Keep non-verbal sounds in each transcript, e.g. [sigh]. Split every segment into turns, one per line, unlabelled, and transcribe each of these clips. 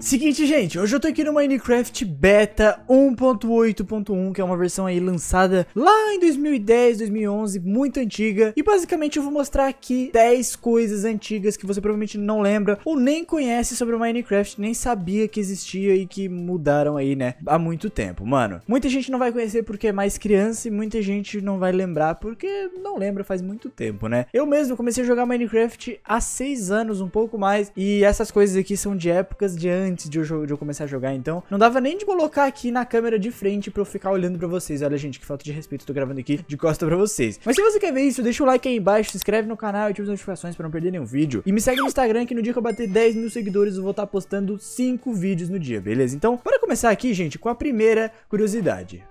Seguinte, gente, hoje eu tô aqui no Minecraft Beta 1.8.1, que é uma versão aí lançada lá em 2010, 2011, muito antiga. E basicamente eu vou mostrar aqui 10 coisas antigas que você provavelmente não lembra ou nem conhece sobre o Minecraft, nem sabia que existia e que mudaram aí, né, há muito tempo. Mano, muita gente não vai conhecer porque é mais criança e muita gente não vai lembrar porque não lembra faz muito tempo, né? Eu mesmo comecei a jogar Minecraft há 6 anos, um pouco mais, e essas coisas aqui são de épocas de antes antes de eu, de eu, começar a jogar, então não dava nem de colocar aqui na câmera de frente pra eu ficar olhando pra vocês. Olha, gente, que falta de respeito, tô gravando aqui de costa pra vocês. Mas se você quer ver isso, deixa o like aí embaixo, se inscreve no canal e ativa as notificações pra não perder nenhum vídeo. E me segue no Instagram que no dia que eu bater 10 mil seguidores eu vou estar tá postando 5 vídeos no dia, beleza? Então, bora começar aqui, gente, com a primeira curiosidade.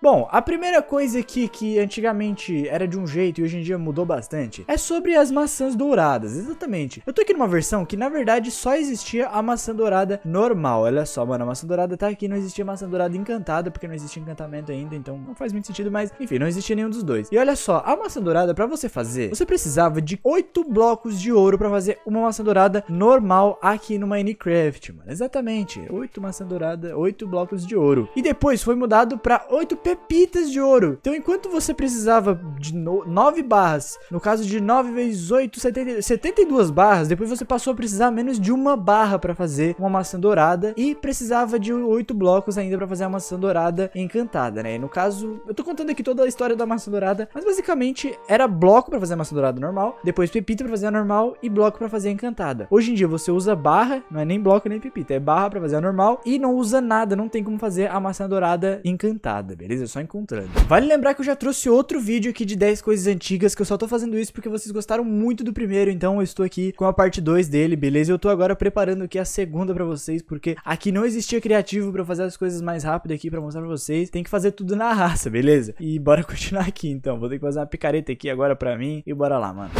Bom, a primeira coisa aqui que antigamente era de um jeito e hoje em dia mudou bastante é sobre as maçãs douradas, exatamente. Eu tô aqui numa versão que na verdade só existia a maçã dourada normal, olha só, mano, a maçã dourada tá aqui, não existia maçã dourada encantada porque não existia encantamento ainda, então não faz muito sentido, mas enfim, não existia nenhum dos dois. E olha só, a maçã dourada para você fazer, você precisava de 8 blocos de ouro para fazer uma maçã dourada normal aqui no Minecraft, mano, exatamente, 8 maçã dourada, 8 blocos de ouro. E depois foi mudado para 8 pepitas de ouro. Então, enquanto você precisava de 9 barras, no caso de 9 vezes 8, e 72 barras, depois você passou a precisar menos de uma barra para fazer uma maçã dourada e precisava de 8 blocos ainda para fazer a maçã dourada encantada, né? E no caso, eu tô contando aqui toda a história da maçã dourada, mas basicamente era bloco para fazer a maçã dourada normal, depois pepita para fazer a normal e bloco para fazer a encantada. Hoje em dia você usa barra, não é nem bloco nem pepita, é barra para fazer a normal e não usa nada, não tem como fazer a maçã dourada encantada, beleza? só encontrando. Vale lembrar que eu já trouxe outro vídeo aqui de 10 coisas antigas, que eu só tô fazendo isso porque vocês gostaram muito do primeiro, então eu estou aqui com a parte 2 dele, beleza? Eu tô agora preparando aqui a segunda pra vocês, porque aqui não existia criativo pra fazer as coisas mais rápido aqui pra mostrar pra vocês. Tem que fazer tudo na raça, beleza? E bora [laughs] continuar aqui, então. Vou ter que fazer uma picareta aqui agora pra mim e bora lá, mano.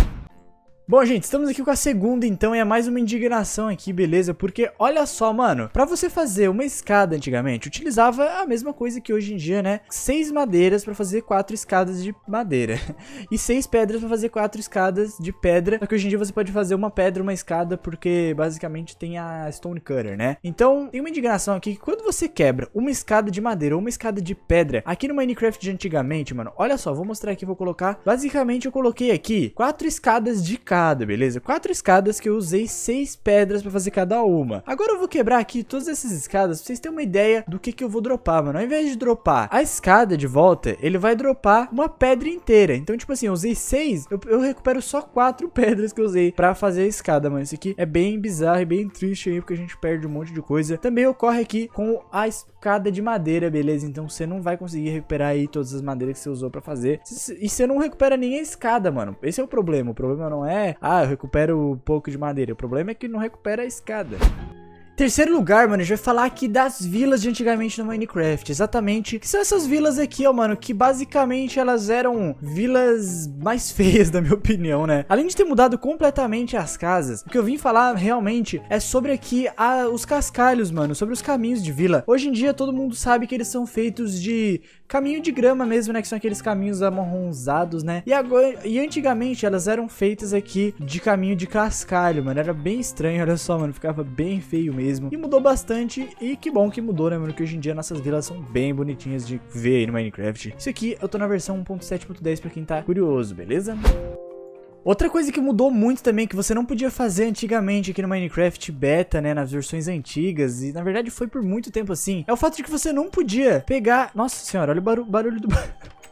Bom, gente, estamos aqui com a segunda, então, e é mais uma indignação aqui, beleza? Porque, olha só, mano, pra você fazer uma escada antigamente, utilizava a mesma coisa que hoje em dia, né? Seis madeiras pra fazer quatro escadas de madeira. [laughs] E seis pedras pra fazer quatro escadas de pedra. Só que hoje em dia você pode fazer uma pedra, uma escada, porque basicamente tem a stone cutter, né? Então, tem uma indignação aqui que quando você quebra uma escada de madeira ou uma escada de pedra, aqui no Minecraft de antigamente, mano, olha só, vou mostrar aqui, vou colocar. Basicamente, eu coloquei aqui quatro escadas de cada escada, beleza? Quatro escadas que eu usei seis pedras pra fazer cada uma. Agora eu vou quebrar aqui todas essas escadas pra vocês terem uma ideia do que que eu vou dropar, mano. Ao invés de dropar a escada de volta, ele vai dropar uma pedra inteira. Então, tipo assim, eu usei seis, eu, eu recupero só quatro [laughs] pedras que eu usei pra fazer a escada, mano. Isso aqui é bem bizarro e bem triste aí, porque a gente perde um monte de coisa. Também ocorre aqui com a espada Escada de madeira, beleza? Então você não vai conseguir recuperar aí todas as madeiras que você usou para fazer. E você não recupera nem a escada, mano. Esse é o problema. O problema não é, ah, eu recupero um pouco de madeira. O problema é que não recupera a escada. Terceiro lugar, mano, a gente vai falar aqui das vilas de antigamente no Minecraft, exatamente, que são essas vilas aqui, ó, mano, que basicamente elas eram vilas mais [laughs] feias, na minha opinião, né? Além de ter mudado completamente as casas, o que eu vim falar realmente é sobre aqui a, os cascalhos, mano, sobre os caminhos de vila. Hoje em dia todo mundo sabe que eles são feitos de caminho de grama mesmo, né, que são aqueles caminhos amarronzados, né? E, agora, e antigamente elas eram feitas aqui de caminho de cascalho, mano, era bem estranho, olha só, mano, ficava bem feio mesmo mesmo. E mudou bastante e que bom que mudou, né, mano? Que hoje em dia nossas vilas são bem bonitinhas de ver aí no Minecraft. Isso aqui eu tô na versão 1.7.10 pra quem tá curioso, beleza? Outra coisa que mudou muito também, que você não podia fazer antigamente aqui no Minecraft Beta, né, nas versões antigas, e na verdade foi por muito tempo assim, é o fato de que você não podia pegar... Nossa senhora, olha o barulho do... [laughs]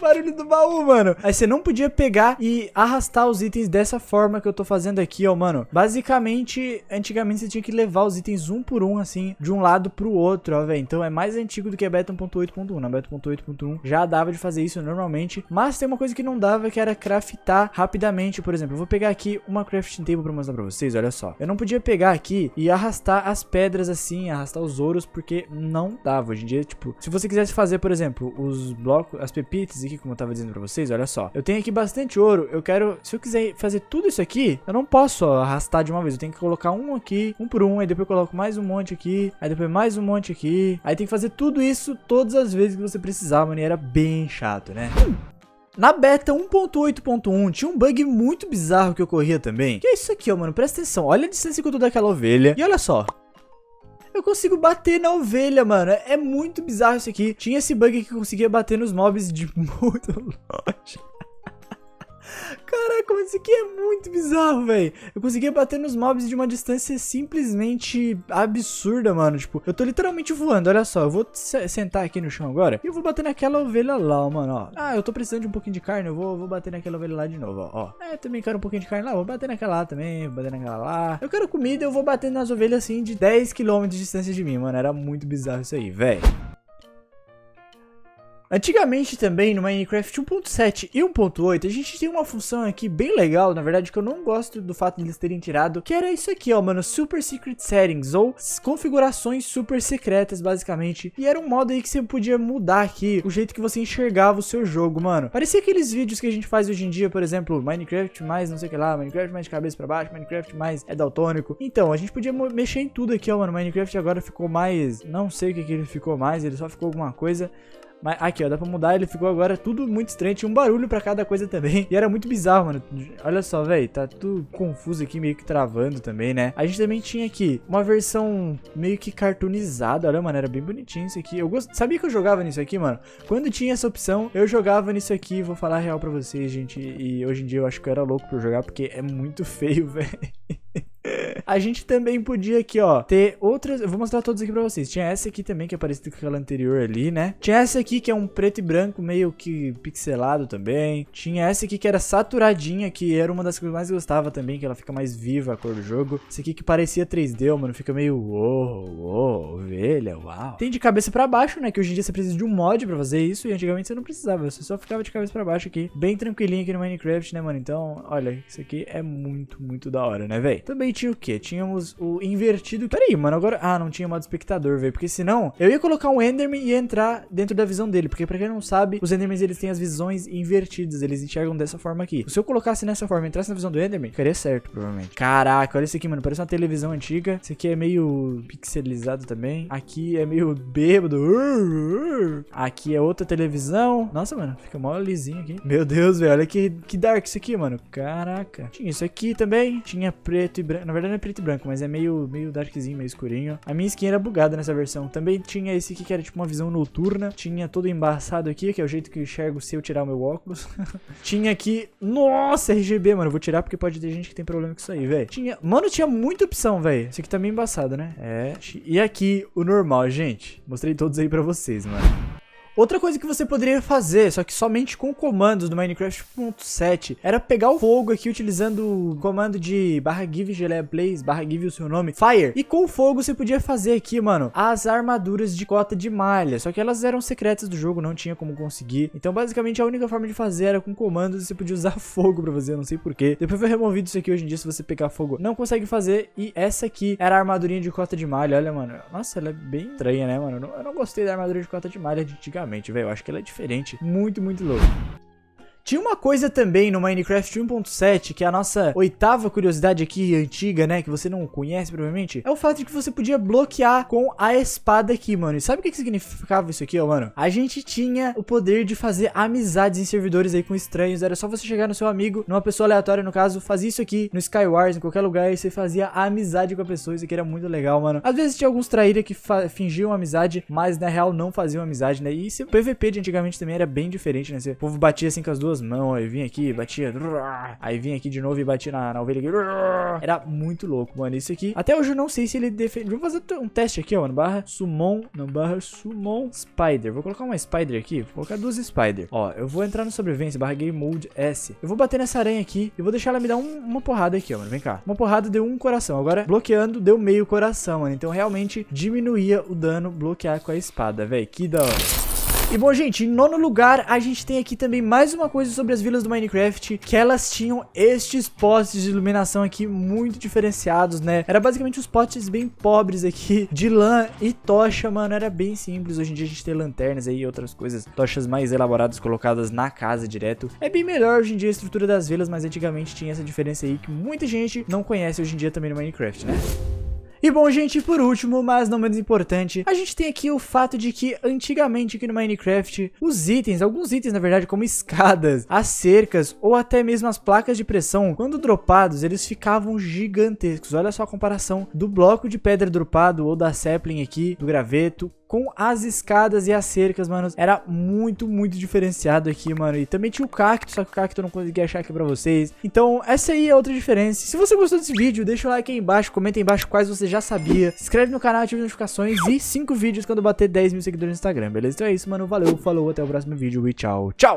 barulho do baú, mano. Aí você não podia pegar e arrastar os itens dessa forma que eu tô fazendo aqui, ó, mano. Basicamente, antigamente você tinha que levar os itens um por um, assim, de um lado pro outro, ó, velho. Então é mais antigo do que a beta 1.8.1. Na beta 1.8.1 já dava de fazer isso normalmente, mas tem uma coisa que não dava que era craftar rapidamente. Por exemplo, eu vou pegar aqui uma crafting table pra mostrar pra vocês, olha só. Eu não podia pegar aqui e arrastar as pedras assim, arrastar os ouros, porque não dava. Hoje em dia, tipo, se você quisesse fazer, por exemplo, os blocos, as e aqui, como eu tava dizendo pra vocês, olha só. Eu tenho aqui bastante ouro, eu quero... Se eu quiser fazer tudo isso aqui, eu não posso arrastar de uma vez. Eu tenho que colocar um aqui, um por um, aí depois eu coloco mais um monte aqui, aí depois mais um monte aqui. Aí tem que fazer tudo isso todas as vezes que você precisar, mano, né? e era bem chato, né? Na beta 1.8.1 tinha um bug muito bizarro que ocorria também. Que é isso aqui, ó, mano. Presta atenção. Olha a distância que eu tô daquela ovelha. E olha só eu consigo bater na ovelha, mano. É muito bizarro isso aqui. Tinha esse bug que conseguia bater nos mobs de [laughs] muito longe. Caraca, mas isso aqui é muito bizarro, velho. Eu conseguia bater nos mobs de uma distância simplesmente absurda, mano. Tipo, eu tô literalmente voando, olha só. Eu vou sentar aqui no chão agora e eu vou bater naquela ovelha lá, mano, ó. Ah, eu tô precisando de um pouquinho de carne, eu vou, vou bater naquela ovelha lá de novo, ó. É, eu também quero um pouquinho de carne lá, vou bater naquela lá também, vou bater naquela lá. Eu quero comida, eu vou bater nas ovelhas, assim, de 10km de distância de mim, mano. Era muito bizarro isso aí, velho. Antigamente também no Minecraft 1.7 e 1.8 a gente tem uma função aqui bem legal, na verdade que eu não gosto do fato de eles terem tirado, que era isso aqui ó mano, Super Secret Settings ou configurações super secretas basicamente, e era um modo aí que você podia mudar aqui o jeito que você enxergava o seu jogo mano, parecia aqueles vídeos que a gente faz hoje em dia, por exemplo, Minecraft mais não sei o que lá, Minecraft mais de cabeça pra baixo, Minecraft mais é daltônico, então a gente podia mexer em tudo aqui ó mano, Minecraft agora ficou mais, não sei o que que ele ficou mais, ele só ficou alguma coisa, mas aqui, ó, dá pra mudar, ele ficou agora tudo muito estranho, tinha um barulho pra cada coisa também. [laughs] E era muito bizarro, mano. Olha só, velho, tá tudo confuso aqui, meio que travando também, né? A gente também tinha aqui uma versão meio que cartoonizada, olha, mano, era bem bonitinho isso aqui. Eu gost... Sabia que eu jogava nisso aqui, mano? Quando tinha essa opção, eu jogava nisso aqui, vou falar a real pra vocês, gente. E hoje em dia eu acho que eu era louco pra jogar, porque é muito [laughs] feio, velho. A gente também podia aqui, ó, ter outras. Eu vou mostrar todas aqui pra vocês. Tinha essa aqui também, que é parecida com aquela anterior ali, né? Tinha essa aqui, que é um preto e branco meio que pixelado também. Tinha essa aqui, que era saturadinha, que era uma das que eu mais gostava também, que ela fica mais viva a cor do jogo. Essa aqui que parecia 3D, mano, fica meio uou, uou, ovelha, uau. Tem de cabeça pra baixo, né? Que hoje em dia você precisa de um mod pra fazer isso, e antigamente você não precisava. Você só ficava de cabeça pra baixo aqui, bem tranquilinho aqui no Minecraft, né, mano? Então, olha, isso aqui é muito, muito da hora, né, velho? Também tinha o quê? Tínhamos o invertido. aí, mano, agora... Ah, não tinha modo espectador, velho. Porque senão eu ia colocar um Enderman e entrar dentro da visão dele. Porque pra quem não sabe, os Endermans, eles têm as visões invertidas. Eles enxergam dessa forma aqui. Se eu colocasse nessa forma e entrasse na visão do Enderman, ficaria certo, provavelmente. Caraca, olha isso aqui, mano. Parece uma televisão antiga. Isso aqui é meio pixelizado também. Aqui é meio bêbado. Aqui é outra televisão. Nossa, mano, fica mó lisinho aqui. Meu Deus, velho. Olha que, que dark isso aqui, mano. Caraca. Tinha isso aqui também. Tinha preto preto e branco. Na verdade não é preto e branco, mas é meio, meio darkzinho, meio escurinho. A minha skin era bugada nessa versão. Também tinha esse aqui que era tipo uma visão noturna. Tinha todo embaçado aqui, que é o jeito que eu enxergo se eu tirar o meu óculos. [laughs] tinha aqui... Nossa, RGB, mano. Vou tirar porque pode ter gente que tem problema com isso aí, velho. Tinha... Mano, tinha muita opção, velho. esse aqui tá meio embaçado, né? É. E aqui o normal, gente. Mostrei todos aí pra vocês, mano. Outra coisa que você poderia fazer, só que somente com comandos do Minecraft 1.7, era pegar o fogo aqui utilizando o comando de barra give geleia barra give o seu nome, fire. E com o fogo você podia fazer aqui, mano, as armaduras de cota de malha, só que elas eram secretas do jogo, não tinha como conseguir. Então basicamente a única forma de fazer era com comandos e você podia usar [laughs] fogo pra fazer, não sei porquê. Depois foi removido isso aqui hoje em dia, se você pegar fogo não consegue fazer. E essa aqui era a armadurinha de cota de malha, olha, mano. Nossa, ela é bem estranha, né, mano? Eu não gostei da armadura de cota de malha de antigamente sinceramente, velho, eu acho que ela é diferente. Muito, muito louco. Tinha uma coisa também no Minecraft 1.7, que é a nossa oitava curiosidade aqui, antiga, né, que você não conhece provavelmente, é o fato de que você podia bloquear com a espada aqui, mano. E sabe o que, significava isso aqui, ó, mano? A gente tinha o poder de fazer amizades em servidores aí com estranhos, era só você chegar no seu amigo, numa pessoa aleatória, no caso, fazia isso aqui no Skywars, em qualquer lugar, e você fazia amizade com a pessoa, isso aqui era muito legal, mano. Às vezes tinha alguns traíra que fingiam amizade, mas na real não faziam amizade, né, e o PVP de antigamente também era bem diferente, né, o povo batia assim com as duas duas mãos, aí vinha aqui, batia, aí vinha aqui de novo e batia na, na ovelha Era muito louco, mano, isso aqui. Até hoje eu não sei se ele defende. Vamos fazer um teste aqui, ó, mano, barra summon, não, barra summon spider. Vou colocar uma spider aqui, vou colocar duas spider. Ó, eu vou entrar no sobrevivência, barra game mode S. Eu vou bater nessa aranha aqui e vou deixar ela me dar um, uma porrada aqui, ó, mano, vem cá. Uma porrada deu um coração, agora bloqueando deu meio coração, mano, então realmente diminuía o dano bloquear com a espada, velho, que da hora. E bom, gente, em nono lugar, a gente tem aqui também mais uma coisa sobre as vilas do Minecraft, que elas tinham estes postes de iluminação aqui muito diferenciados, né? Era basicamente os postes bem pobres aqui, de lã e tocha, mano, era bem simples. Hoje em dia a gente tem lanternas aí e outras coisas, tochas mais elaboradas colocadas na casa direto. É bem melhor hoje em dia a estrutura das vilas, mas antigamente tinha essa diferença aí que muita gente não conhece hoje em dia também no Minecraft, né? E bom, gente, por último, mas não menos importante, a gente tem aqui o fato de que antigamente aqui no Minecraft, os itens, alguns itens na verdade, como escadas, as cercas ou até mesmo as placas de pressão, quando dropados, eles ficavam gigantescos. Olha só a comparação do bloco de pedra dropado ou da sapling aqui, do graveto, com as escadas e as cercas, mano. Era muito, muito diferenciado aqui, mano. E também tinha o cacto, só que o cacto eu não consegui achar aqui pra vocês. Então, essa aí é outra diferença. Se você gostou desse vídeo, deixa o like aí embaixo, comenta aí embaixo quais você já sabia. Se inscreve no canal, ativa as notificações e 5 vídeos quando bater 10 mil seguidores no Instagram, beleza? Então é isso, mano. Valeu, falou, até o próximo vídeo e tchau, tchau!